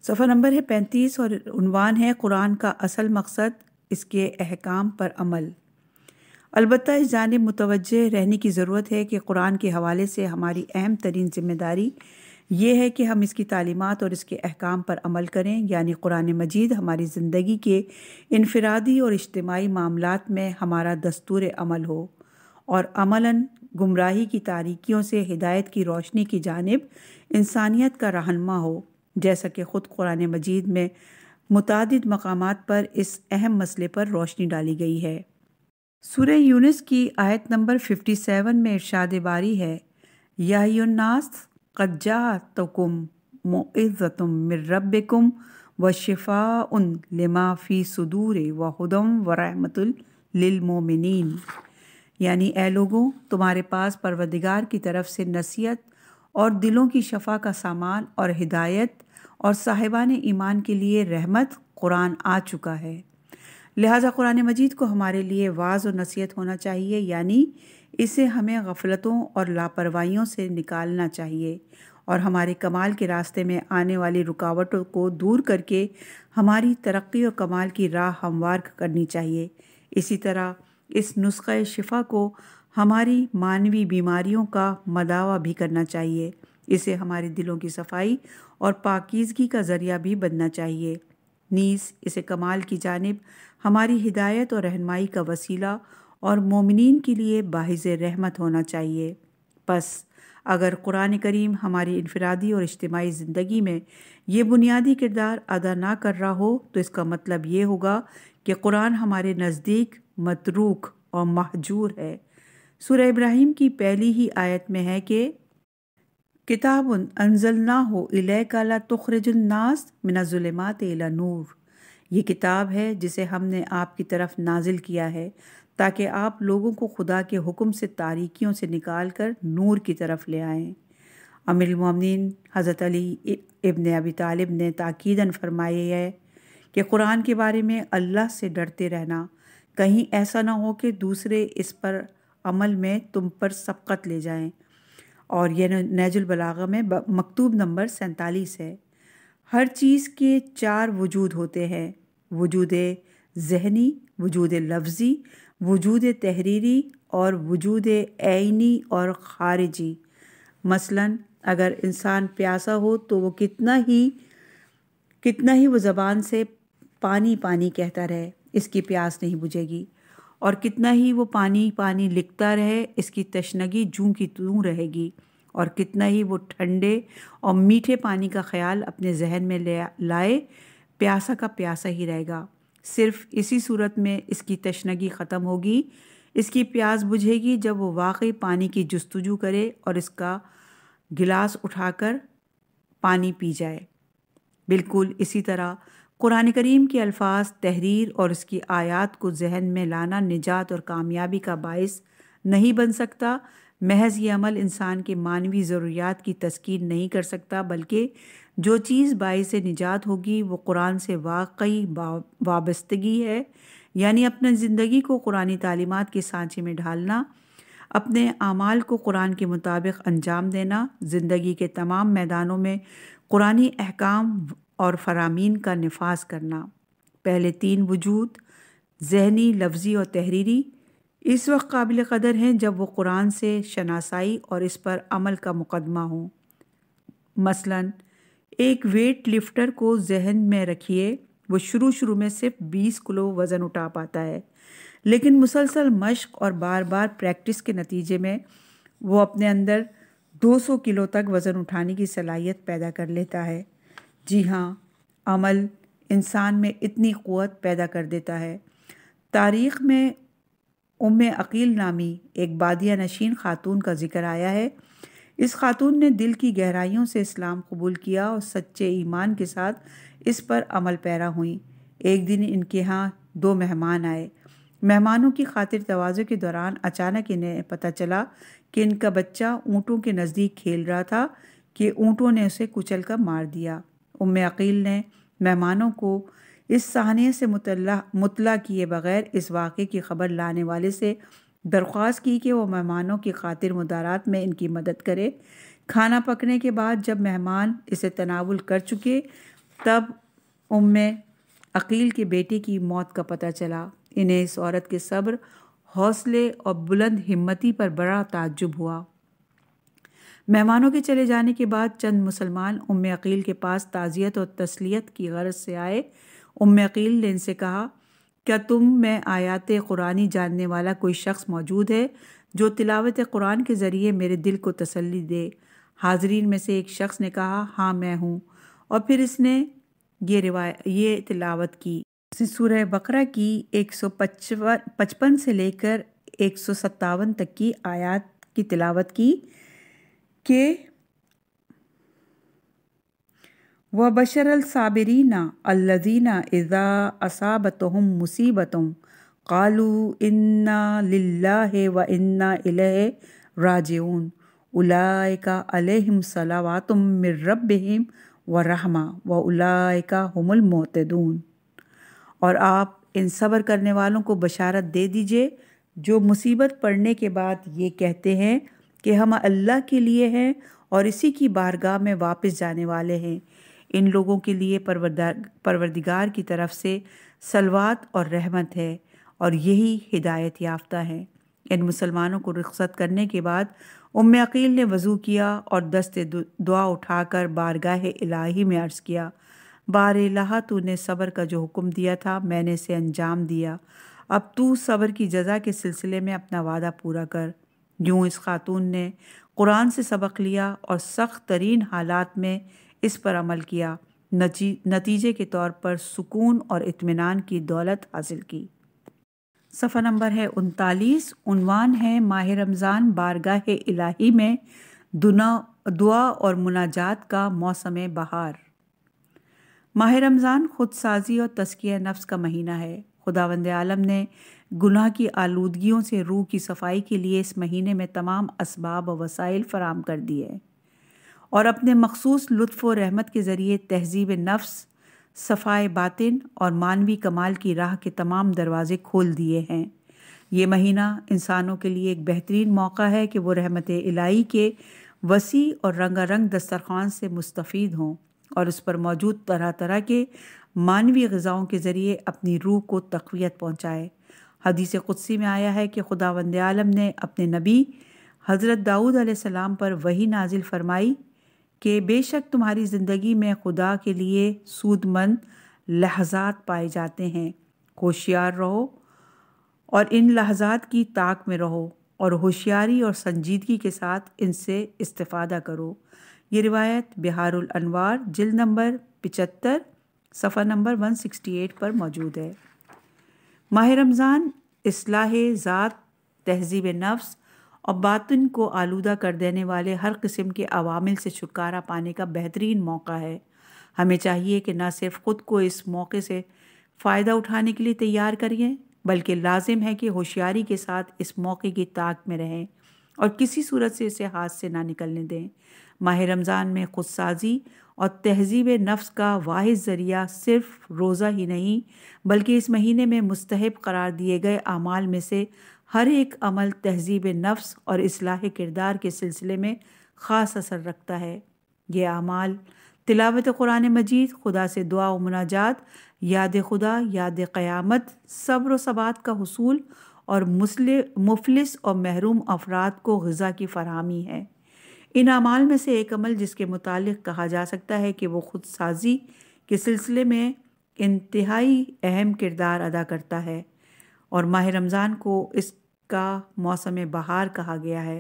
सफ़ा नंबर है पैंतीस और उनवान है कुरान का असल मकसद इसके अहकाम पर अमल अलबत् इस जानब मुतवजह रहने की ज़रूरत है कि कुरान के हवाले से हमारी अहम तरीन ज़िम्मेदारी ये है कि हम इसकी तालीमत और इसके अहकाम पर अमल करें यानी कुरान मजीद हमारी ज़िंदगी के इनफरादी और इज्तमाही मामलों में हमारा दस्तूर अमल हो और अमला गुमराही की तारीकियों से हिदायत की रोशनी की जानब इंसानियत का रहनमा हो जैसा कि ख़ुद कुरान मजीद में मुतद मकाम पर इस अहम मसले पर रोशनी डाली गई है सूर्य यूनिस की आयत नंबर फिफ्टी सेवन में इरशाद बारी है यानास कज्जातकुम मोज़तुम मिर्रबिकुम व शिफा उन लिमाफ़ी सदूर व हदम व रहमतुल्लिलमोमिन यानी ए लोगों तुम्हारे पास परवदिगार की तरफ से नसीहत और दिलों की शफा का सामान और हिदायत और साहिबान ईमान के लिए रहमत कुरान आ चुका है लिहाजा कुरान मजीद को हमारे लिए वाज और नसीहत होना चाहिए यानी इसे हमें गफलतों और लापरवाहियों से निकालना चाहिए और हमारे कमाल के रास्ते में आने वाली रुकावटों को दूर करके हमारी तरक्की और कमाल की राह हमवार करनी चाहिए इसी तरह इस नुस्खे शिफा को हमारी मानवी बीमारियों का मदावा भी करना चाहिए इसे हमारे दिलों की सफाई और पाकिजगी का ज़रिया भी बनना चाहिए नीस इसे कमाल की जानब हमारी हिदायत और रहनमाई का वसीला और मोमिन के लिए बाहिज़ रहमत होना चाहिए बस अगर कुरान करीम हमारी इनफरादी और इज्तमी ज़िंदगी में ये बुनियादी किरदार अदा ना कर रहा हो तो इसका मतलब ये होगा कि कुरान हमारे नज़दीक मतरूक और महजूर है सूर्य इब्राहिम की पहली ही आयत में है कि किताब अनजल ना हो इला तुखरजुलनास मिनाजुलमात नूर ये किताब है जिसे हमने आपकी तरफ नाजिल किया है ताकि आप लोगों को खुदा के हुक्म से तारीकियों से निकाल कर नूर की तरफ ले आएँ अमीरमिन हज़रत अली इबन अबी तालिब ने ताकीदन फरमाई है कि कुरान के बारे में अल्लाह से डरते रहना कहीं ऐसा ना हो कि दूसरे इस पर अमल में तुम पर सबकत ले जाएं और यह नैजुलबलागा में मकतूब नंबर सैंतालीस है हर चीज़ के चार वजूद होते हैं वजूद जहनी वजूद लफ्ज़ी वजूद तहरीरी और वजूद आइनी और ख़ारजी मसलन अगर इंसान प्यासा हो तो वो कितना ही कितना ही वो ज़बान से पानी पानी कहता रहे इसकी प्यास नहीं बुझेगी और कितना ही वो पानी पानी लिखता रहे इसकी तशनगी जूं की तू रहेगी और कितना ही वो ठंडे और मीठे पानी का ख्याल अपने जहन में ले लाए प्यासा का प्यासा ही रहेगा सिर्फ इसी सूरत में इसकी तशनगी ख़त्म होगी इसकी प्यास बुझेगी जब वो वाकई पानी की जस्तजू करे और इसका गिलास उठाकर पानी पी जाए बिल्कुल इसी तरह कुरान करीम के अल्फाज तहरीर और इसकी आयात को जहन में लाना निजात और कामयाबी का बायस नहीं बन सकता महज ये अमल इंसान के मानवी ज़रूरियात की तस्कीन नहीं कर सकता बल्कि जो चीज़ बाई से निजात होगी वो कुरान से वाकई वाबस्तगी है यानी अपनी ज़िंदगी को कुरानी तालीमत के सांचे में ढालना अपने आमाल को कुरान के मुताबिक अंजाम देना ज़िंदगी के तमाम मैदानों में कुरानी अहकाम और फरामीन का नफाज करना पहले तीन वजूद जहनी लफ्ज़ी और तहरीरी इस वक्त काबिल कदर हैं जब वो कुरान से शनासाई और इस पर अमल का मुकदमा हो मसला एक वेट लिफ्टर को जहन में रखिए वो शुरू शुरू में सिर्फ 20 किलो वज़न उठा पाता है लेकिन मुसलसल मश्क और बार बार प्रैक्टिस के नतीजे में वो अपने अंदर 200 किलो तक वज़न उठाने की सलाहियत पैदा कर लेता है जी हाँ अमल इंसान में इतनी क़वत पैदा कर देता है तारीख़ में उम अकील नामी एक बादिया नशीन खातून का जिक्र आया है इस खातून ने दिल की गहराइयों से इस्लाम कबूल किया और सच्चे ईमान के साथ इस पर अमल पैरा हुई एक दिन इनके यहाँ दो मेहमान आए मेहमानों की खातिर तोज़ों के दौरान अचानक इन्हें पता चला कि इनका बच्चा ऊँटों के नज़दीक खेल रहा था कि ऊँटों ने उसे कुचल कर मार दिया उम अकील ने मेहमानों को इस सहानिय से मुतला मुतला किए बगैर इस वाक़े की खबर लाने वाले से दरख्वास्त की कि वो मेहमानों की खातिर मुदारात में इनकी मदद करे खाना पकने के बाद जब मेहमान इसे तनावल कर चुके तब उम्म अकील के बेटे की मौत का पता चला इन्हें इस औरत के सब्र हौसले और बुलंद हिम्मती पर बड़ा ताज्जुब हुआ मेहमानों के चले जाने के बाद चंद मुसलमान उम अकील के पास ताज़ियत और तसलियत की गरज से आए उम अकील ने इनसे कहा क्या तुम में आयात कुरानी जानने वाला कोई शख्स मौजूद है जो तिलावत कुरान के ज़रिए मेरे दिल को तसली दे हाजरीन में से एक शख्स ने कहा हाँ मैं हूँ और फिर इसने ये रिवाय ये तिलावत की सूर्य बकरा की एक सौ पचपन पचपन से लेकर एक सौ सत्तावन तक की आयात की तिलावत की कि व बशरल साबरीना अल्लजीना इज़ा असाबत मुसीबत कालू इन्ना लिल्ला व इन्ना इलह राजऊन उलायका अलहम सलावातम मिर्रबहिम व रहमा व उलाइका हमुल मोतदून और आप इन सब्र करने वालों को बशारत दे दीजिए जो मुसीबत पड़ने के बाद ये कहते हैं कि हम अल्लाह के लिए हैं और इसी की बारगाह में वापस जाने वाले हैं इन लोगों के लिए परवरदिगार की तरफ से सलवात और रहमत है और यही हिदायत याफ्ता है इन मुसलमानों को रुखसत करने के बाद उम अकील ने वज़ू किया और दस्त दुआ उठाकर बारगाह इलाही में अर्ज़ किया बार तू ने सबर का जो हुक्म दिया था मैंने इसे अंजाम दिया अब तू सबर की जजा के सिलसिले में अपना वादा पूरा कर यूँ इस खातून ने कुरान से सबक लिया और सख्त तरीन हालात में इस पर अमल किया नतीजे के तौर पर सुकून और इत्मीनान की दौलत हासिल की सफ़ा नंबर है उनतालीस उनवान है माह रमज़ान बारगाह इलाही में दुना दुआ और मुनाजात का मौसम बहार माह रमज़ान खुद साजी और तस्किया नफ्स का महीना है खुदावंद आलम ने गुनाह की आलूदगियों से रूह की सफाई के लिए इस महीने में तमाम इसबाब वसाइल फराम कर दिए हैं और अपने मखसूस लुत्फ़ रहमत के ज़रिए तहजीब नफ्स सफ़ाए बातिन और मानवी कमाल की राह के तमाम दरवाज़े खोल दिए हैं ये महीना इंसानों के लिए एक बेहतरीन मौका है कि वह रहमत इलाई के वसी और रंगा रंग दस्तरखान से मुस्तफ़ हों और उस पर मौजूद तरह तरह के मानवी गज़ाओं के ज़रिए अपनी रूह को तकवीत पहुँचाए हदीस क़ुदसी में आया है कि खुदा वंद आलम ने अपने नबी हज़रत दाऊद सलाम पर वही नाजिल फरमाई कि बेशक तुम्हारी ज़िंदगी में खुदा के लिए सूदमंद लहजात पाए जाते हैं होशियार रहो और इन लहजात की ताक में रहो और होशियारी और संजीदगी के साथ इनसे इस्ता करो ये रिवायत बिहारुल अनवार जिल नंबर पिचत्तर सफ़ा नंबर 168 पर मौजूद है माह रमज़ान असलाह ज़ात तहजीब नफ्स और बातिन को आलूदा कर देने वाले हर किस्म के अवामिल से छुटकारा पाने का बेहतरीन मौका है हमें चाहिए कि न सिर्फ ख़ुद को इस मौके से फ़ायदा उठाने के लिए तैयार करिए बल्कि लाजिम है कि होशियारी के साथ इस मौके की ताक में रहें और किसी सूरत से इसे हाथ से ना निकलने दें माह रमज़ान में खुद साजी और तहजीब नफ्स का वाद ज़रिया सिर्फ रोज़ा ही नहीं बल्कि इस महीने में मुस्तहब करार दिए गए अमाल में से हर एक अमल तहजीब नफ्स और असलाह किरदार के सिलसिले में ख़ास असर रखता है ये अमाल तिलावत कुरान मजीद खुदा से दुआ व मुनाजात याद खुदा याद क़यामत सब्र सबात का हसूल और मुसल मुफलिस और महरूम अफराद को गज़ा की फरहमी है इन अमाल में से एक अमल जिसके मुतालिक कहा जा सकता है कि वह खुद साजी के सिलसिले में इंतहाई अहम किरदार अदा करता है और माह रमज़ान को इस का मौसम बहार कहा गया है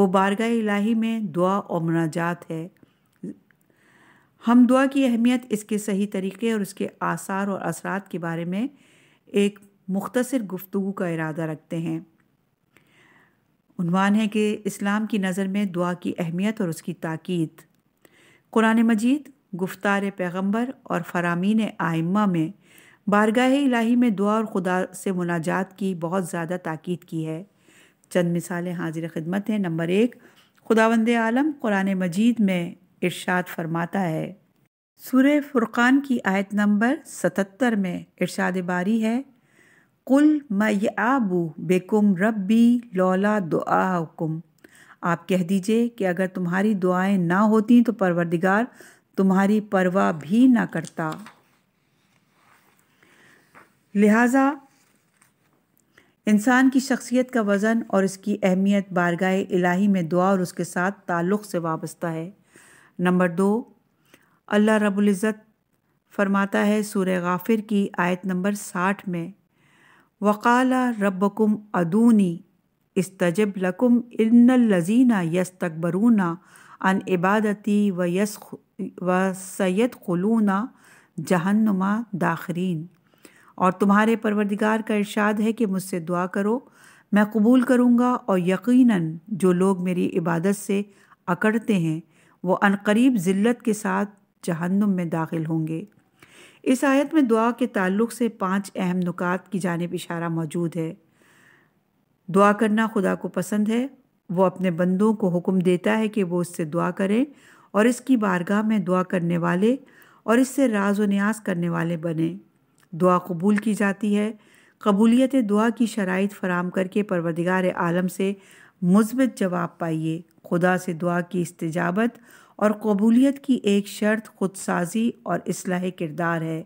वो बारगाह इलाही में दुआ और मुनाजात है हम दुआ की अहमियत इसके सही तरीके और उसके आसार और असरात के बारे में एक मुख्तसर गुफ्तु का इरादा रखते हैं उनवान है कि इस्लाम की नज़र में दुआ की अहमियत और उसकी ताक़द कुरान मजीद गुफ्तार पैगम्बर और फरामीन आइम्मा में बारगाह इलाही में दुआ और खुदा से मुनाजात की बहुत ज़्यादा ताक़द की है चंद मिसालें हाजिर खिदमत हैं नंबर एक खुदावंद आलम कुरान मजीद में इरशाद फरमाता है सुर फुरक़ान की आयत नंबर सतहत्तर में इरशाद बारी है कुल मबू आबू बेकुम रबी लौला दुआ हुकुम आप कह दीजिए कि अगर तुम्हारी दुआएं ना होती तो परवरदिगार तुम्हारी परवाह भी ना करता लिहाजा इंसान की शख्सियत का वज़न और इसकी अहमियत बारगाह इलाही में दुआ और उसके साथ ताल्लुक़ से वाबस्ता है नंबर दो अल्लाह रबुल्ज़त फरमाता है सूर्य गाफिर की आयत नंबर साठ में वक़ाला रबकुम अदूनी इस्तजब लकुम इन लजीना यस तकबरूना अन इबादती व यस व सैद खलूना जहन्नुमा दाखरीन और तुम्हारे परवरदिगार का इरशाद है कि मुझसे दुआ करो मैं कबूल करूँगा और यकीन जो लोग मेरी इबादत से अकड़ते हैं वो अनकरीब ज़िल्लत के साथ जहन्नुम में दाखिल होंगे इस आयत में दुआ के ताल्लुक से पाँच अहम नुकात की जानब इशारा मौजूद है दुआ करना खुदा को पसंद है वो अपने बंदों को हुक्म देता है कि वो इससे दुआ करें और इसकी बारगाह में दुआ करने वाले और इससे राज व न्यास करने वाले बने दुआ कबूल की जाती है कबूलियत दुआ की शराइ फ़राम करके परवदगार आलम से मुस्बत जवाब पाइए खुदा से दुआ की इस्तजाबत और कबूलियत की एक शर्त खुद साजी और असलाह किरदार है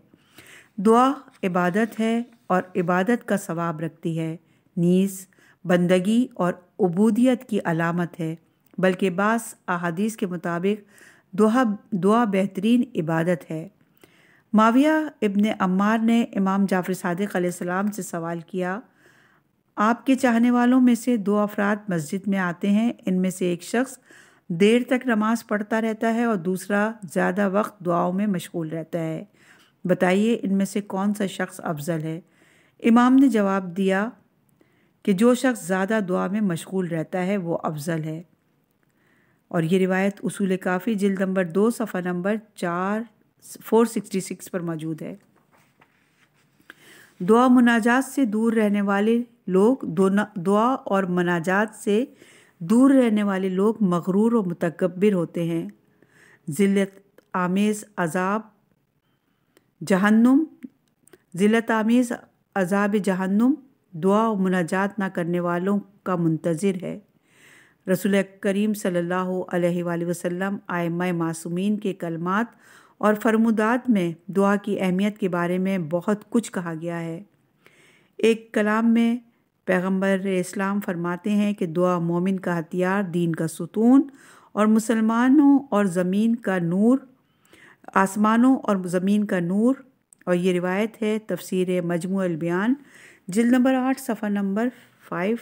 दुआ इबादत है और इबादत का सवाब रखती है नीस बंदगी और अबूदियत की अलामत है बल्कि बास अहादीस के मुताबिक दुआ दुआ बेहतरीन इबादत है माविया इब्न अम्मार ने इमाम जाफ़र सदक सलाम से सवाल किया आपके चाहने वालों में से दो अफराद मस्जिद में आते हैं इनमें से एक शख्स देर तक नमाज़ पढ़ता रहता है और दूसरा ज़्यादा वक्त दुआओं में मशगूल रहता है बताइए इनमें से कौन सा शख्स अफजल है इमाम ने जवाब दिया कि जो शख्स ज़्यादा दुआ में मशगूल रहता है वो अफजल है और ये रिवायत उसूल काफ़ी जिल नंबर दो सफ़ा नंबर चार 466 पर मौजूद है दुआ मुनाजात से दूर रहने वाले लोग दुआ और मुनाजात से दूर रहने वाले लोग मगरूर और मतकबर होते हैं ज़िलत आमेज़ अजाब जहन्नुम ज़िलत आमेज़ अजाब जहन्नुम दुआ और मुनाजात ना करने वालों का मुंतज़िर है रसूल करीम सल्लल्लाहु अलैहि वसल्लम आयम मासूमीन के कलमात और फरमुदात में दुआ की अहमियत के बारे में बहुत कुछ कहा गया है एक कलाम में पैगंबर इस्लाम फरमाते हैं कि दुआ मोमिन का हथियार दीन का सुतून और मुसलमानों और ज़मीन का नूर आसमानों और ज़मीन का नूर और ये रिवायत है तफसीर मजमू बयान जिल नंबर आठ सफ़ा नंबर फाइव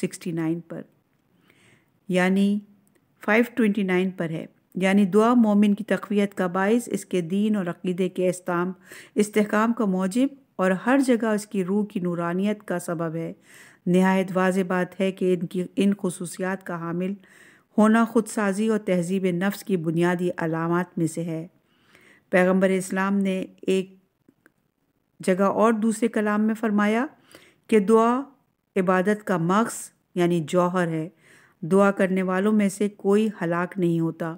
सिक्सटी नाइन पर यानी फाइव ट्वेंटी नाइन पर है यानि दुआ मोमिन की तकवीत का बायस इसके दीन और अकीदे के इस्ताम इसकाम का मौजब और हर जगह इसकी रूह की नूरानियत का सबब है नहायत वाज बात है कि इनकी इन खसूसियात का हामिल होना खुद साजी और तहजीब नफ्स की बुनियादी अलामत में से है पैगम्बर इस्लाम ने एक जगह और दूसरे कलाम में फरमाया कि दुआ इबादत का मक्स यानी जौहर है दुआ करने वालों में से कोई हलाक नहीं होता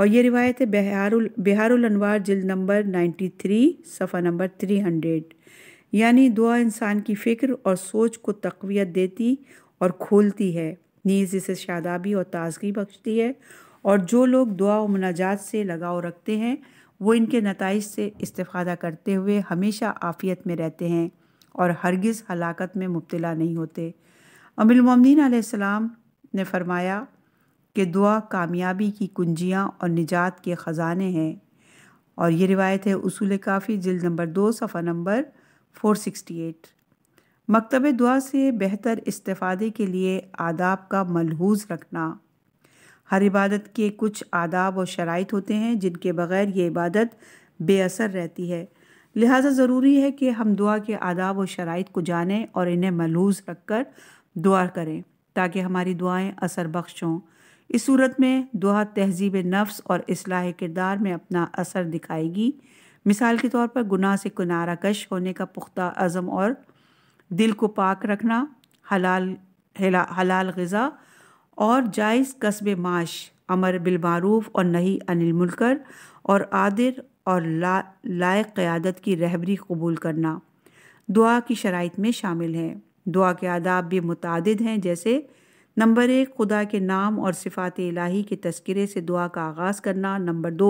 और ये रिवायत है बिहारुल बिहार अनवार जिल नंबर 93 सफ़ा नंबर 300 यानी दुआ इंसान की फ़िक्र और सोच को तकवीत देती और खोलती है नीज़ इसे शादाबी और ताजगी बख्शती है और जो लोग दुआ और मनाजात से लगाव रखते हैं वो इनके नतज से इस्ता करते हुए हमेशा आफ़ियत में रहते हैं और हरगिज़ हलाकत में मुबला नहीं होते अमिलमोमिन आसमाम ने फरमाया कि दुआ कामयाबी की कुंजियाँ और निजात के ख़जाने हैं और ये रिवायत है उसूल काफ़ी जिल्द नंबर दो सफ़ा नंबर 468 मकतब दुआ से बेहतर इस्तेफादे के लिए आदाब का मलहूज रखना हर इबादत के कुछ आदाब और शराइ होते हैं जिनके बग़ैर ये इबादत बेअसर रहती है लिहाजा ज़रूरी है कि हम दुआ के आदाब और शराइ को जानें और इन्हें मलहूज रख कर दुआ करें ताकि हमारी दुआएँ असर बख्श हों इस सूरत में दुआ तहजीब नफ्स और असलाह किरदार में अपना असर दिखाएगी मिसाल के तौर पर गुनाह से किनारा कश होने का पुख्ता अज़म और दिल को पाक रखना हलाल हलाल गज़ा और जायज़ कस्ब माश अमर बिलमारूफ और नहीं अनिल मुलकर और आदिर और ला लायक क़्यादत की रहबरी कबूल करना दुआ की शराइ में शामिल हैं दुआ के आदाब भी मुतद हैं जैसे नंबर एक खुदा के नाम और सिफ़ात इलाही के तस्करे से दुआ का आगाज़ करना नंबर दो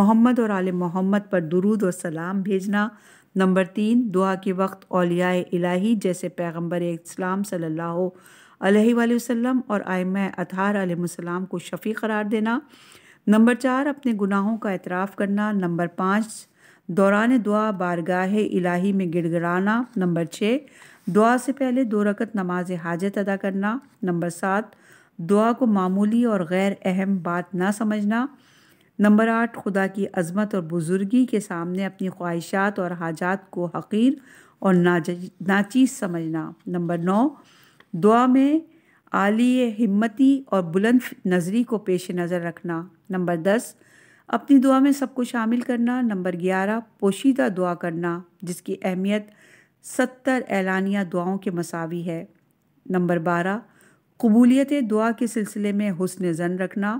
मोहम्मद और आल मोहम्मद पर दुरूद और सलाम भेजना नंबर तीन दुआ के वक्त अलिया इलाही जैसे पैगम्बर इस्लाम सल्ला वसम और आयम अतहार आलम को शफ़ी करार देना नंबर चार अपने गुनाहों का एतराफ़ करना नंबर पाँच दौरान दुआ बारगाह इलाही में गिड़गड़ाना नंबर छः दुआ से पहले दो रकत नमाज हाजत अदा करना नंबर सात दुआ को मामूली और गैर अहम बात ना समझना नंबर आठ खुदा की अजमत और बुज़ुर्गी के सामने अपनी ख्वाहिशात और हाजात को हकीर और नाज नाचीज़ समझना नंबर नौ दुआ में आली हिम्मती और बुलंद नज़री को पेश नज़र रखना नंबर दस अपनी दुआ में सबको शामिल करना नंबर ग्यारह पोशीदा दुआ करना जिसकी अहमियत सत्तर एलानिया दुआओं के मसावी है नंबर बारह कबूलियत दुआ के सिलसिले में हसन जन रखना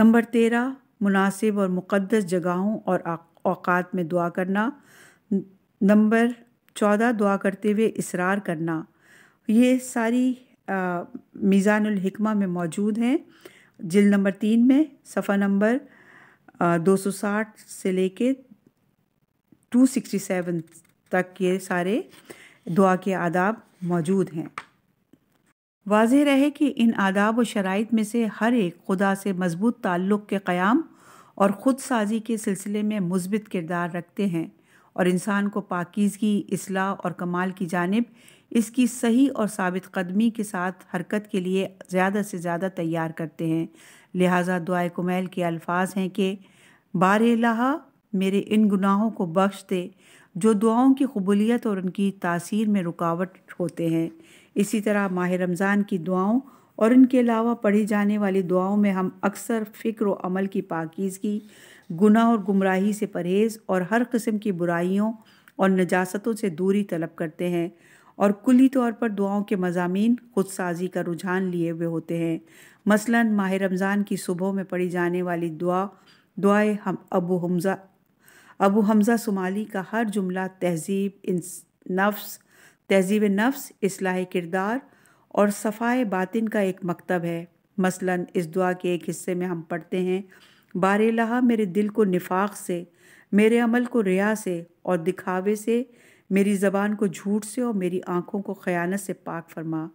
नंबर तेरह मुनासिब और मुक़दस जगहों और औकात में दुआ करना नंबर चौदह दुआ करते हुए इसरार करना ये सारी मीज़ानकमा में मौजूद हैं जिल नंबर तीन में सफ़ा नंबर दो सौ साठ से लेके सेवन तक ये सारे दुआ के आदाब मौजूद हैं वाज रहे कि इन आदाब व शराइ में से हर एक खुदा से मजबूत ताल्लुक़ के क़्याम और ख़ुद साजी के सिलसिले में मुस्बित किरदार रखते हैं और इंसान को पाकिजगी असलाह और कमाल की जानब इसकी सही और साबित कदमी के साथ हरकत के लिए ज़्यादा से ज़्यादा तैयार करते हैं लिहाजा दुआ कुमैल के अल्फाज हैं कि बार लहा मेरे इन गुनाहों को बख्श दे जो दुआओं की कबूलियत और उनकी तासीर में रुकावट होते हैं इसी तरह माह रमज़ान की दुआओं और इनके अलावा पढ़ी जाने वाली दुआओं में हम अक्सर फ़िक्र अमल की पाकिज़गी गुनाह और गुमराही से परहेज़ और हर किस्म की बुराइयों और नजास्तों से दूरी तलब करते हैं और कुली तौर पर दुआओं के मजामी खुद साजी का रुझान लिए हुए होते हैं मसलन माह रमज़ान की सुबह में पढ़ी जाने वाली दुआ दुआए हम अबू हमज़ा अबू हमज़ा सुमाली का हर जुमला तहजीब नफ्स तहजीब नफ्स असलाह किरदार और सफ़ाए बातिन का एक मकतब है मसलन इस दुआ के एक हिस्से में हम पढ़ते हैं बार लहा मेरे दिल को निफाक से मेरे अमल को रिया से और दिखावे से मेरी ज़बान को झूठ से और मेरी आँखों को ख़यानत से पाक फरमा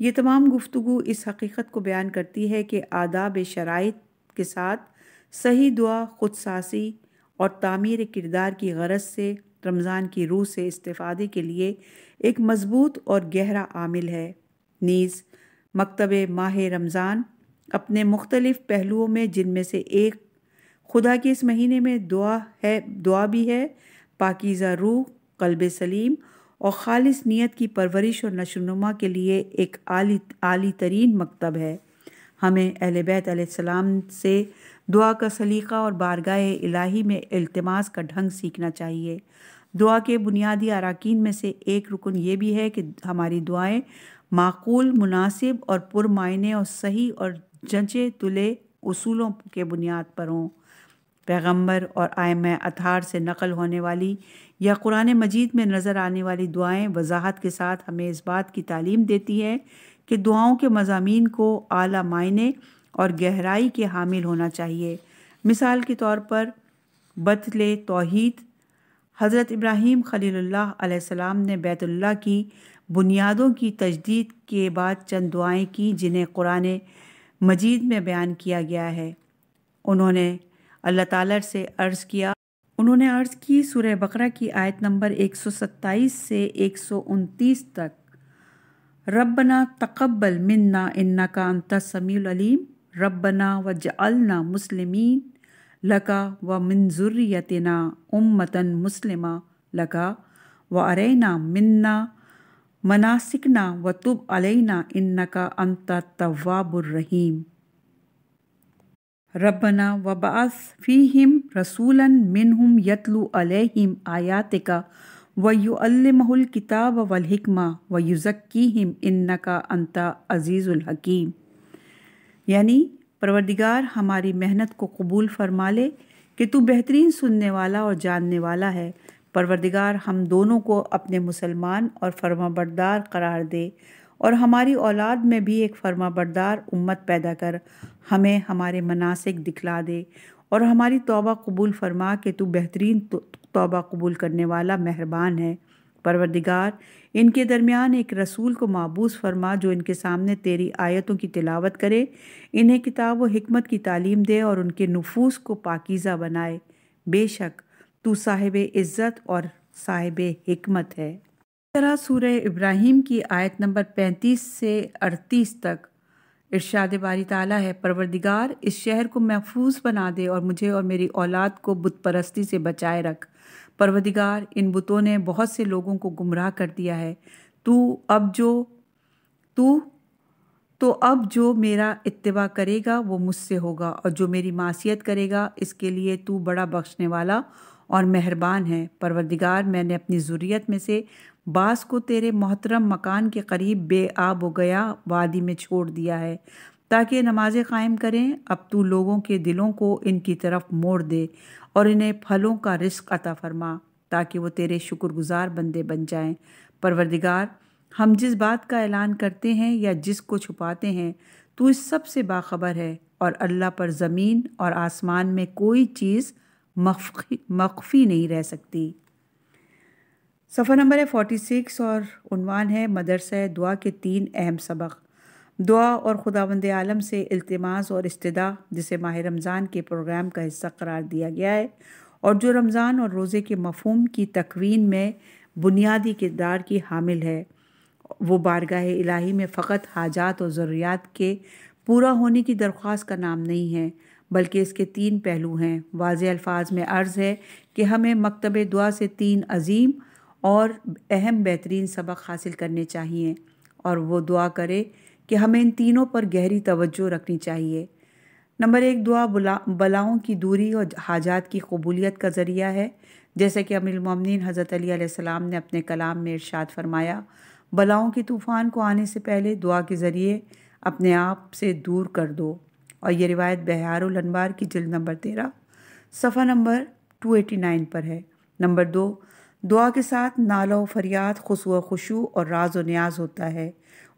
ये तमाम गुफ्तु इस हकीकत को बयान करती है कि आदाब शराइ के साथ सही दुआ खुद सासी और तामीर किरदार की गरज से रमज़ान की रूह से इस्तेफादे के लिए एक मज़बूत और गहरा आमिल है नीज़ मकतब माह रमज़ान अपने मुख्तलिफ़ पहलुओं में जिनमें से एक खुदा के इस महीने में दुआ है दुआ भी है पाकिज़ा रूह कल्ब सलीम और ख़ालिस नीयत की परवरिश और नशोनुमा के लिए एक आली आली तरीन मकतब है हमें अहल बैत से दुआ का सलीका और बारगाह इलाही में अल्तमास का ढंग सीखना चाहिए दुआ के बुनियादी अरकान में से एक रुकन ये भी है कि हमारी दुआएं माकूल मुनासिब और पुरमाने और सही और जंचे तुले उसूलों के बुनियाद पर हों पैगंबर और आयम अथार से नकल होने वाली या कुरान मजीद में नज़र आने वाली दुआएं वजाहत के साथ हमें इस बात की तालीम देती है कि दुआओं के मजामी को आला मायने और गहराई के हामिल होना चाहिए मिसाल के तौर पर बतले तोहद हज़रत इब्राहीम खलील्लाम ने बैतुल्ला की बुनियादों की तजदीद के बाद चंद दुआएं की जिन्हें कुरान मजीद में बयान किया गया है उन्होंने अल्लाह ताला से अर्ज़ किया उन्होंने अर्ज़ की सूर्य बकरा की आयत नंबर 127 से 129 तक रबना तकबल मन्ना इन्ना का अंत समीम रब्बना व जअलना मुस्लिमीन लगा व मंजुरियतना उम्मतन मुस्लिमा लगा व अरेना मिन्ना मनासिकना व तुब अलैना इन्नका अंत तवाबुर्रहीम रब्बना व बास फ़ीहिम रसूलन मिनहुम यतलु अलैहिम आयातिका व युअल्लिमहुल किताब वल हिकमा व युज़क्कीहिम इन्नका अंता अज़ीज़ुल हकीम यानी परवरदिगार हमारी मेहनत को कबूल फरमा ले कि तू बेहतरीन सुनने वाला और जानने वाला है परवरदिगार हम दोनों को अपने मुसलमान और फर्माबरदार करार दे और हमारी औलाद में भी एक फर्माबरदार उम्मत पैदा कर हमें हमारे मनासिक दिखला दे और हमारी तौबा कबूल फरमा कि तू बेहतरीन तौबा कबूल करने वाला मेहरबान है परवरदिगार इनके दरमियान एक रसूल को मबूस फरमा जो इनके सामने तेरी आयतों की तिलावत करे इन्हें किताब व हमत की तालीम दे और उनके नफूस को पाकिज़ा बनाए बेशक तू साहिब इज़्ज़त और साहिब हमत है इस तरह सूर इब्राहिम की आयत नंबर 35 से 38 तक इरशाद बारी ताला है परवरदिगार इस शहर को महफूज बना दे और मुझे और मेरी औलाद को बुतपरस्ती से बचाए रख परवदिगार इन बुतों ने बहुत से लोगों को गुमराह कर दिया है तू अब जो तू तो अब जो मेरा इतवा करेगा वो मुझसे होगा और जो मेरी मासीत करेगा इसके लिए तू बड़ा बख्शने वाला और मेहरबान है परवरदिगार मैंने अपनी ज़ुरीत में से बास को तेरे मोहतरम मकान के करीब बेआब हो गया वादी में छोड़ दिया है ताकि नमाज़ें कायम करें अब तू लोगों के दिलों को इनकी तरफ मोड़ दे और इन्हें फलों का रिस्क अता फरमा ताकि वो तेरे शुक्रगुजार बंदे बन जाएं परवरदिगार हम जिस बात का ऐलान करते हैं या जिसको छुपाते हैं तू इस सब से बाखबर है और अल्लाह पर ज़मीन और आसमान में कोई चीज़ मख्फी मख्फी नहीं रह सकती सफ़र नंबर है फोर्टी सिक्स और उनवान है मदरसा दुआ के तीन अहम सबक दुआ और बंद आलम से अल्तमास और इस्तः जिसे माह रमज़ान के प्रोग्राम का हिस्सा करार दिया गया है और जो रमज़ान और रोज़े के मफहम की तकवीन में बुनियादी किरदार की हामिल है वो बारगाह इलाही में फ़कत हाजात और ज़रूरियात के पूरा होने की दरख्वास्त का नाम नहीं है बल्कि इसके तीन पहलू हैं वाज अल्फाज में अर्ज़ है कि हमें मकतब दुआ से तीन अजीम और अहम बेहतरीन सबक हासिल करने चाहिए और वो दुआ करे कि हमें इन तीनों पर गहरी तवज्जो रखनी चाहिए नंबर एक दुआ बुला बलाओं की दूरी और हाजात की कबूलियत का ज़रिया है जैसे कि अमीरमिन हज़रत अलीसम ने अपने कलाम में इरशाद फरमाया बलाओं के तूफ़ान को आने से पहले दुआ के ज़रिए अपने आप से दूर कर दो और ये रिवायत बहारनबार की जल्द नंबर तेरह सफ़ा नंबर टू एटी नाइन पर है नंबर दो दुआ के साथ नाला व फरियाद खुशु व और राज व न्याज होता है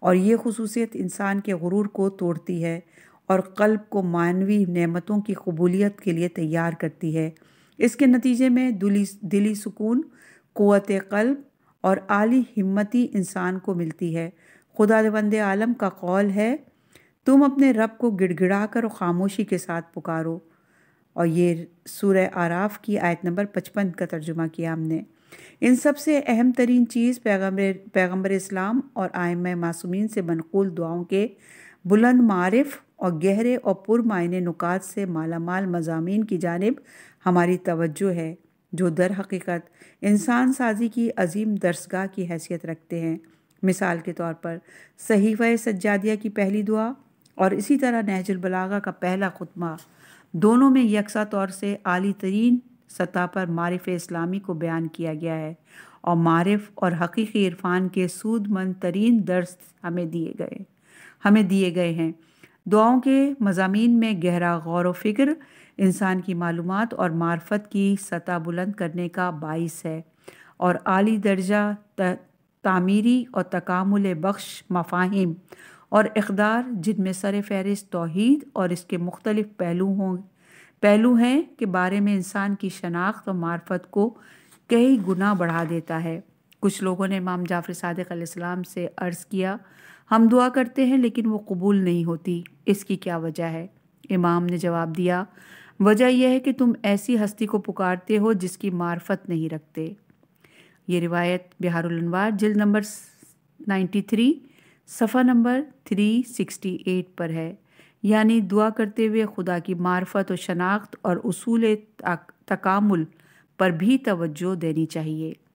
और ये खसूसियत इंसान के गुरूर को तोड़ती है और कल्ब को मानवी नेमतों की कबूलियत के लिए तैयार करती है इसके नतीजे में दिली दिली सुकून क़वत कल्ब और आली हिम्मती इंसान को मिलती है खुदा वंद आलम का कौल है तुम अपने रब को गिड़गिड़ा कर और ख़ामोशी के साथ पुकारो और ये सूर आराफ की आयत नंबर पचपन का तर्जुमा किया हमने इन सबसे अहम तरीन चीज़ पैगम्बर पैगम्बर इस्लाम और आयम मासूमिन से मनकूल दुआओं के बुलंद मारफ़ और गहरे और पुरमायने नुकात से मालामाल मजामी की जानब हमारी तवज्जो है जो दर हकीकत इंसान साजी की अजीम दरसगाह की हैसियत रखते हैं मिसाल के तौर पर सहीफ़ सज्जादिया की पहली दुआ और इसी तरह नहजुलबलागा का पहला खुतमा दोनों में यकसा तौर से अली तरीन सतह पर मारफ़ इस्लामी को बयान किया गया है और मारफ़ और हकीकी इरफान के सूदमंद तरीन दर्स हमें दिए गए हमें दिए गए हैं दुआओं के मजामी में गहरा गौर व फिक्र इंसान की मालूम और मार्फत की सतह बुलंद करने का बाइस है और अली दर्जा तामीरी और तकामुल बख्श मफाहिम और इकदार जिनमें सर फहरिस्त तोहद और इसके मुख्तलिफ़ पहलू हों पहलू हैं के बारे में इंसान की शनाख्त और मार्फत को कई गुना बढ़ा देता है कुछ लोगों ने इमाम जाफ़र सदक़म से अर्ज़ किया हम दुआ करते हैं लेकिन वो कबूल नहीं होती इसकी क्या वजह है इमाम ने जवाब दिया वजह यह है कि तुम ऐसी हस्ती को पुकारते हो जिसकी मार्फत नहीं रखते ये रिवायत बिहार जिल नंबर 93 सफ़ा नंबर 368 पर है यानी दुआ करते हुए खुदा की मार्फत और शनाख्त और असूल तकामुल पर भी तवज्जो देनी चाहिए